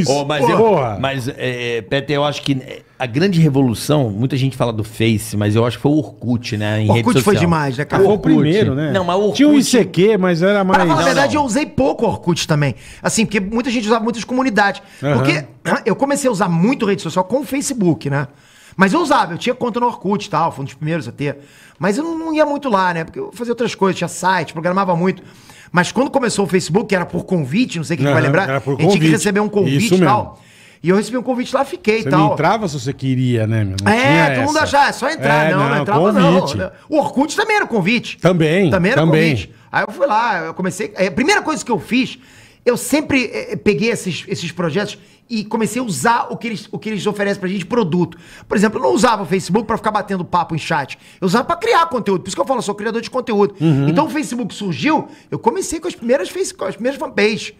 luz. Oh, mas Porra. Eu, mas, é, é Peter, eu acho que é, a grande revolução, muita gente fala do Face, mas eu acho que foi o Orkut, né? Em Orkut foi demais, né, cara? Foi o primeiro, né? Não, mas o Orkut... Tinha o ICQ, mas era mais... na verdade, não, eu usei pouco Orkut também. Assim, porque muita gente usava muitas comunidades. Uhum. Porque eu comecei a usar muito rede social com o Facebook, né? Mas eu usava, eu tinha conta no Orkut e tal, foi um dos primeiros a ter. Mas eu não ia muito lá, né? Porque eu fazia outras coisas, tinha site, programava muito. Mas quando começou o Facebook, era por convite, não sei quem vai lembrar, era por a gente tinha que receber um convite Isso e mesmo. tal. E eu recebi um convite lá, fiquei e Você entrava se você queria, né, meu? Não é, tinha É, todo mundo achava, ah, é só entrar. É, não, não, entrava convite. não. O Orkut também era convite. Também, Também era também. convite. Aí eu fui lá, eu comecei... É, a primeira coisa que eu fiz eu sempre é, peguei esses, esses projetos e comecei a usar o que eles, o que eles oferecem pra gente produto. Por exemplo, eu não usava o Facebook para ficar batendo papo em chat. Eu usava para criar conteúdo. Por isso que eu falo, eu sou criador de conteúdo. Uhum. Então o Facebook surgiu, eu comecei com as primeiras, face, as primeiras fanpages.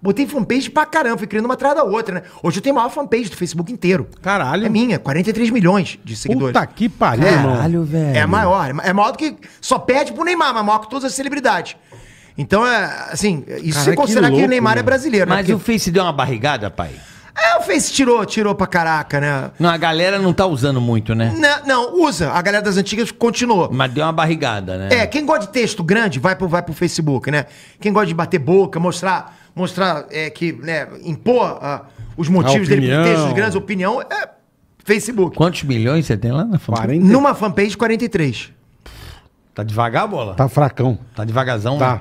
Botei fanpage pra caramba, fui criando uma atrás da outra, né? Hoje eu tenho a maior fanpage do Facebook inteiro. Caralho. É minha, 43 milhões de seguidores. Puta que pariu, é. Caralho, velho. É maior. É, é maior do que. Só perde pro Neymar, mas maior que todas as celebridades. Então, é, assim, isso Cara, você considera considerar que, o Neymar é brasileiro, né? Mas Porque- o Face deu uma barrigada, pai? É, o Face tirou, tirou pra caraca, né? Não, a galera não tá usando muito, né? Não, não, usa. A galera das antigas continuou. Mas deu uma barrigada, né? É, quem gosta de texto grande, vai pro, vai pro Facebook, né? Quem gosta de bater boca, mostrar, mostrar é, que, né, impor ah, os motivos dele opinião. textos grandes, opinião, é Facebook. Quantos milhões você tem lá na fanpage? 40. Numa fanpage, 43. Tá devagar, bola? Tá fracão. Tá devagarzão? Tá. né?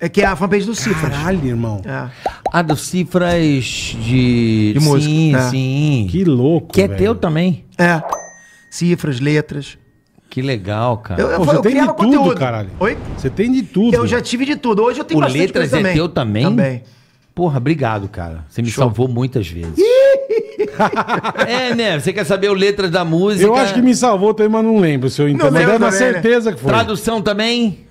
É que é a fanpage do Cifras. Caralho, irmão. É. Ah, do Cifras de... De música. Sim, é. sim. Que louco, Que é velho. teu também. É. Cifras, letras. Que legal, cara. Eu, eu, Pô, você eu tem de tudo, conteúdo. caralho. Oi? Você tem de tudo. Eu já tive de tudo. Hoje eu tenho o bastante letras coisa é também. teu também? Também. Porra, obrigado, cara. Você me Show. salvou muitas vezes. é, né? Você quer saber o letras da música? Eu acho que me salvou também, mas não lembro se eu entendo. Mas é uma né? certeza né? que foi. Tradução também?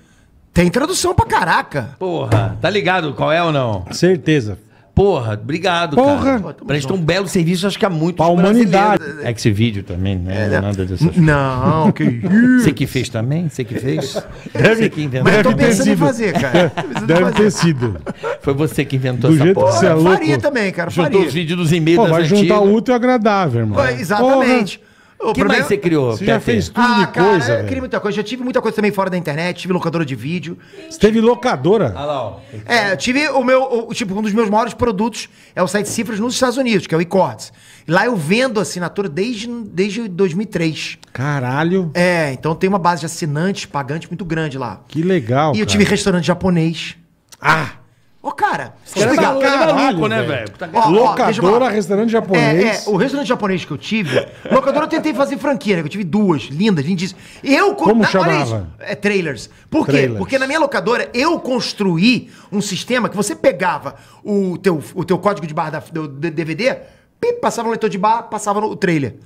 Tem tradução pra caraca. Porra, tá ligado qual é ou não? Certeza. Porra, obrigado, Porra. cara. Presta um belo serviço, acho que há muito Pra humanidade. É que esse vídeo também, né? É, não é né? nada dessas Não, que isso. Você que fez também? Você que fez? Deve, você que inventou. Mas eu tô Deve pensando em fazer, cara. Deve fazer. ter sido. Foi você que inventou Do essa jeito que você é louco. Faria também, cara. Juntou os vídeos dos e-mails Pô, vai juntar o útil e é agradável, irmão. Exatamente. Porra. O que mais você criou? Você já fez tudo ah, de cara, coisa. Eu criei muita coisa. Já tive muita coisa também fora da internet. Tive locadora de vídeo. Você teve locadora? Ah, lá, ó. É, eu tive o meu. O, tipo, um dos meus maiores produtos é o site Cifras nos Estados Unidos, que é o iCords. Lá eu vendo assinatura desde, desde 2003. Caralho. É, então tem uma base de assinantes, pagantes muito grande lá. Que legal. E eu cara. tive restaurante japonês. Ah! Ô, cara, você tá é maluco, Caraca, né, velho? Tá locadora, ó, restaurante japonês. É, é, o restaurante japonês que eu tive, locadora eu tentei fazer franquia, né? eu tive duas, lindas, lindíssimas. Eu... Como na, ah, chamava? Olha isso, é, trailers. Por trailers. quê? Porque na minha locadora eu construí um sistema que você pegava o teu, o teu código de barra da, do, do DVD, pip, passava no leitor de barra, passava no trailer.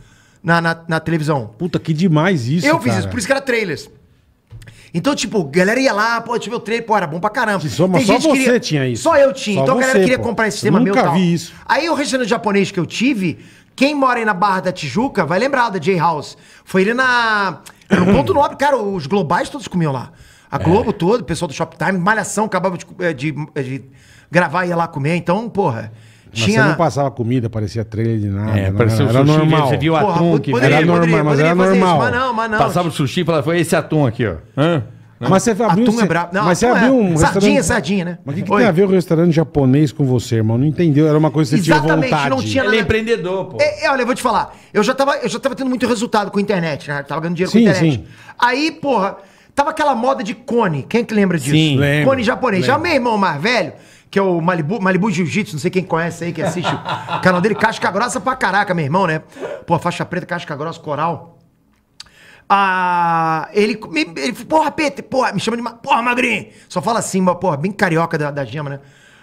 Na, na, na televisão. Puta, que demais isso, Eu cara. fiz isso, por isso que era trailers. Então, tipo, galera ia lá, pô, deixa eu ver o treino, pô, era bom pra caramba. Sim, só, só você queria... tinha isso. Só eu tinha. Só então a galera queria pô. comprar esse tema Nunca meu tal. vi isso. Aí o restaurante japonês que eu tive, quem mora aí na Barra da Tijuca vai lembrar da J-House. Foi ele na... No Ponto Nobre, cara, os globais todos comiam lá. A é. Globo é. toda, o pessoal do Shoptime, Malhação, acabava de, eh, de, eh, de gravar e ia lá comer. Então, porra... Mas tinha... você não passava comida, parecia trailer de nada. É, não, parecia era, um sushi, normal. Você viu o atum que poderia, era normal, poderia, mas poderia era normal. Isso, mas não, mas não. Passava o sushi e falava, foi esse atum aqui, ó. Hã? Né? É não. Mas você abriu, você, é Não, mas você abriu um restaurante... Sardinha, sardinha, né? Mas o que, que tem a ver o restaurante japonês com você, irmão? Não entendeu? Era uma coisa que você Exatamente, tinha vontade. não tinha nada. Ele é empreendedor, pô. É, é, olha, eu vou te falar. Eu já, tava, eu já tava tendo muito resultado com a internet, né? tava ganhando dinheiro sim, com a internet. Sim. Aí, porra, Tava aquela moda de cone. Quem é que lembra disso? Sim, lembro, cone japonês. Lembro. Já meu irmão mais velho, que é o Malibu, Malibu Jiu-Jitsu, não sei quem conhece aí, que assiste o canal dele, Casca Grossa pra caraca, meu irmão, né? Pô, faixa preta, Casca Grossa, coral. Ah, ele, me, ele porra, Peter, porra, me chama de, porra, magrinho. Só fala assim, porra, bem carioca da, da gema, né?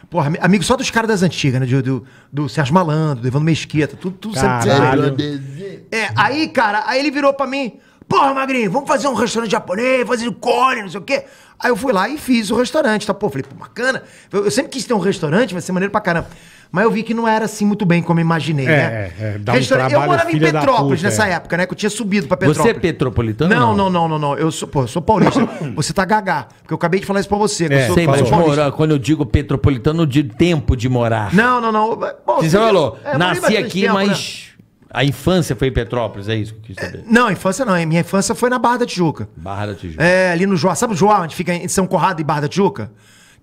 Porra, amigo só dos caras das antigas, né? Do, do, do Sérgio Malandro, do Evandro Mesquita, tudo, tudo Caralho. sempre. É, aí, cara, aí ele virou pra mim, Porra, Magrinho, vamos fazer um restaurante japonês, fazer cone, não sei o quê. Aí eu fui lá e fiz o restaurante, tá? Pô, falei, pô, bacana. Eu sempre quis ter um restaurante, vai ser maneiro pra caramba. Mas eu vi que não era assim muito bem como eu imaginei, é, né? É, é, dá um trabalho, eu morava em Petrópolis puta, nessa é. época, né? Que eu tinha subido pra Petrópolis. Você é petropolitano? Não, não, não, não, não. Eu sou, pô, sou paulista. você tá gagá. Porque eu acabei de falar isso pra você. É, eu sou, sei, mas quando eu digo petropolitano, de tempo de morar. Não, não, não. Bom, você falou, é, nasci aqui, tempo, né? mas... Né? A infância foi em Petrópolis, é isso que eu quis saber. Não, a infância não. minha infância foi na Barra da Tijuca. Barra da Tijuca. É, ali no Joá. Sabe o Joá, onde fica em São Corrado e Barra da Tijuca?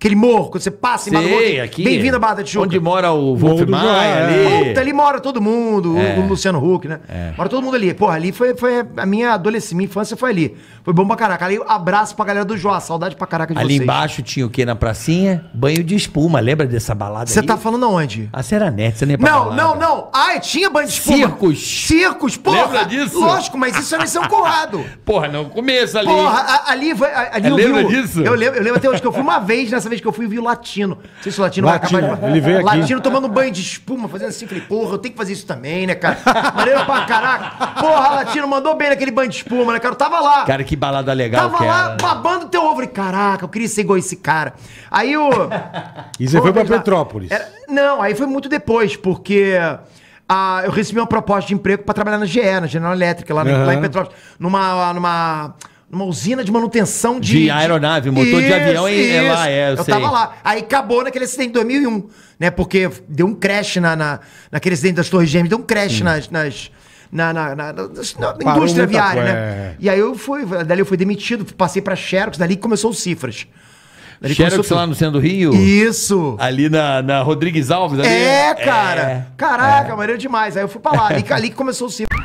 Aquele morro, quando você passa em Barra aqui. Bem-vindo a Barra da Tijuca. Onde mora o Wolf ali. É. Puta, ali mora todo mundo. É. O Luciano Huck, né? É. Mora todo mundo ali. Porra, ali foi, foi a minha adolescência, minha infância foi ali. Foi bom pra caraca. Ali, abraço pra galera do Joá. Saudade pra caraca de ali vocês. Ali embaixo tinha o que na pracinha? Banho de espuma. Lembra dessa balada Você tá falando aonde? A ah, Seranete, você nem é Não, balada. não, não. Ai, tinha banho de espuma. Circos. Circos, porra. Lembra disso? Lógico, mas isso é em São Conrado. porra, não. Começa ali. Porra, ali... ali, ali é, lembra disso? Eu lembro, eu lembro até hoje que eu fui uma vez nessa vez que eu fui, eu vi o Latino. Não sei se o Latino, Latino vai acabar Ele veio aqui. Latino tomando banho de espuma, fazendo assim. Falei, porra, eu tenho que fazer isso também, né, cara? Maneiro pra caraca. Porra, Latino mandou bem naquele banho de espuma, né, cara? Eu tava lá. Cara, que balada legal Tava lá era. babando teu ovo. Falei, caraca, eu queria ser igual esse cara. Aí o... E você foi pra é Petrópolis? Era... Não, aí foi muito depois, porque... Ah, eu recebi uma proposta de emprego para trabalhar na GE, na General Elétrica, lá, uhum. lá, em Petrópolis, numa, numa numa usina de manutenção de. De aeronave, motor isso, de avião isso. é lá, é. Eu, eu sei. tava lá. Aí acabou naquele acidente de 2001, né? Porque deu um crash na, na, naquele acidente das Torres Gêmeas, deu um crash hum. nas, nas na, na, na, na, indústria viária, coisa. né? É. E aí eu fui, dali eu fui demitido, passei para Xerox, dali começou os cifras. Dali Xerox começou... lá no centro do Rio? Isso! Ali na, na Rodrigues Alves? Ali. É, cara! É. Caraca, é. maneiro demais. Aí eu fui pra lá, ali, ali começou o cifras.